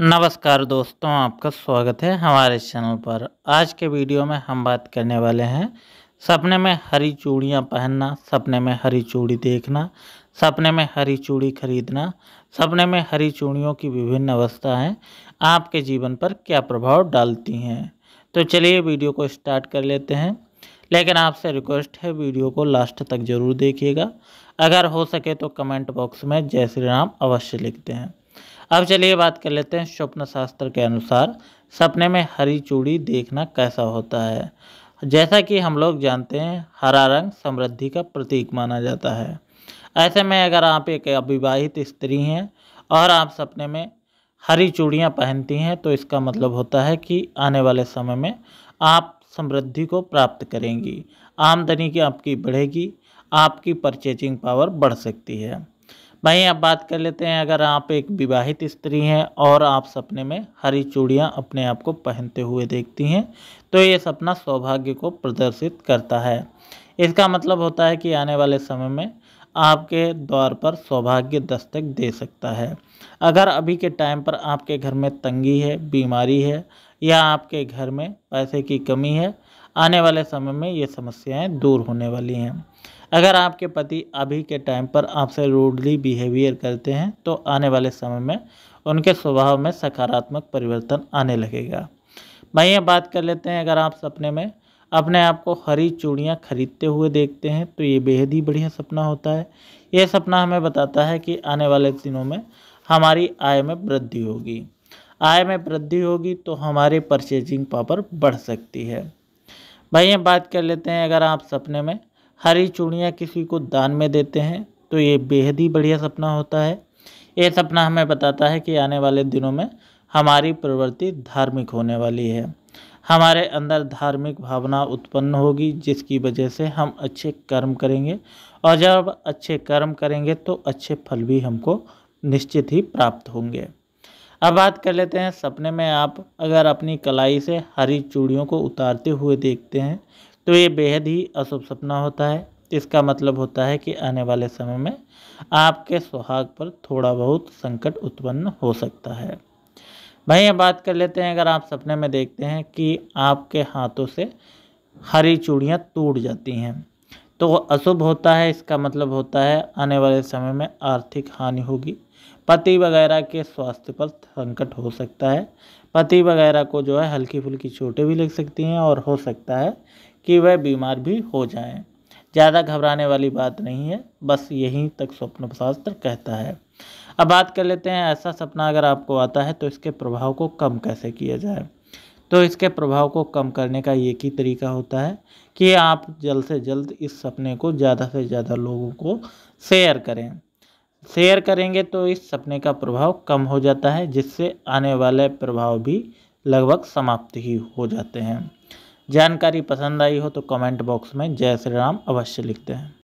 नमस्कार दोस्तों आपका स्वागत है हमारे चैनल पर आज के वीडियो में हम बात करने वाले हैं सपने में हरी चूड़ियाँ पहनना सपने में हरी चूड़ी देखना सपने में हरी चूड़ी खरीदना सपने में हरी चूड़ियों की विभिन्न अवस्थाएं आपके जीवन पर क्या प्रभाव डालती हैं तो चलिए वीडियो को स्टार्ट कर लेते हैं लेकिन आपसे रिक्वेस्ट है वीडियो को लास्ट तक ज़रूर देखिएगा अगर हो सके तो कमेंट बॉक्स में जय श्री राम अवश्य लिखते हैं अब चलिए बात कर लेते हैं स्वप्न शास्त्र के अनुसार सपने में हरी चूड़ी देखना कैसा होता है जैसा कि हम लोग जानते हैं हरा रंग समृद्धि का प्रतीक माना जाता है ऐसे में अगर आप एक अविवाहित स्त्री हैं और आप सपने में हरी चूड़ियाँ पहनती हैं तो इसका मतलब होता है कि आने वाले समय में आप समृद्धि को प्राप्त करेंगी आमदनी की आपकी बढ़ेगी आपकी परचेजिंग पावर बढ़ सकती है वहीं आप बात कर लेते हैं अगर आप एक विवाहित स्त्री हैं और आप सपने में हरी चूड़ियाँ अपने आप को पहनते हुए देखती हैं तो ये सपना सौभाग्य को प्रदर्शित करता है इसका मतलब होता है कि आने वाले समय में आपके द्वार पर सौभाग्य दस्तक दे सकता है अगर अभी के टाइम पर आपके घर में तंगी है बीमारी है या आपके घर में पैसे की कमी है आने वाले समय में ये समस्याएं दूर होने वाली हैं अगर आपके पति अभी के टाइम पर आपसे रूडली बिहेवियर करते हैं तो आने वाले समय में उनके स्वभाव में सकारात्मक परिवर्तन आने लगेगा ये बात कर लेते हैं अगर आप सपने में अपने आप को हरी चूड़ियाँ खरीदते हुए देखते हैं तो ये बेहद ही बढ़िया सपना होता है ये सपना हमें बताता है कि आने वाले दिनों में हमारी आय में वृद्धि होगी आय में वृद्धि होगी तो हमारे परचेजिंग पावर बढ़ सकती है भाई बात कर लेते हैं अगर आप सपने में हरी चूड़ियाँ किसी को दान में देते हैं तो ये बेहद ही बढ़िया सपना होता है ये सपना हमें बताता है कि आने वाले दिनों में हमारी प्रवृत्ति धार्मिक होने वाली है हमारे अंदर धार्मिक भावना उत्पन्न होगी जिसकी वजह से हम अच्छे कर्म करेंगे और जब अच्छे कर्म करेंगे तो अच्छे फल भी हमको निश्चित ही प्राप्त होंगे अब बात कर लेते हैं सपने में आप अगर अपनी कलाई से हरी चूड़ियों को उतारते हुए देखते हैं तो ये बेहद ही अशुभ सपना होता है इसका मतलब होता है कि आने वाले समय में आपके सुहाग पर थोड़ा बहुत संकट उत्पन्न हो सकता है भाई अब बात कर लेते हैं अगर आप सपने में देखते हैं कि आपके हाथों से हरी चूड़ियाँ टूट जाती हैं तो अशुभ होता है इसका मतलब होता है आने वाले समय में आर्थिक हानि होगी पति वगैरह के स्वास्थ्य पर संकट हो सकता है पति वगैरह को जो है हल्की फुल्की चोटें भी लग सकती हैं और हो सकता है कि वह बीमार भी हो जाएं ज़्यादा घबराने वाली बात नहीं है बस यहीं तक स्वप्न शास्त्र कहता है अब बात कर लेते हैं ऐसा सपना अगर आपको आता है तो इसके प्रभाव को कम कैसे किया जाए तो इसके प्रभाव को कम करने का एक ही तरीका होता है कि आप जल्द से जल्द इस सपने को ज़्यादा से ज़्यादा लोगों को शेयर करें शेयर करेंगे तो इस सपने का प्रभाव कम हो जाता है जिससे आने वाले प्रभाव भी लगभग समाप्त ही हो जाते हैं जानकारी पसंद आई हो तो कमेंट बॉक्स में जय श्री राम अवश्य लिखते हैं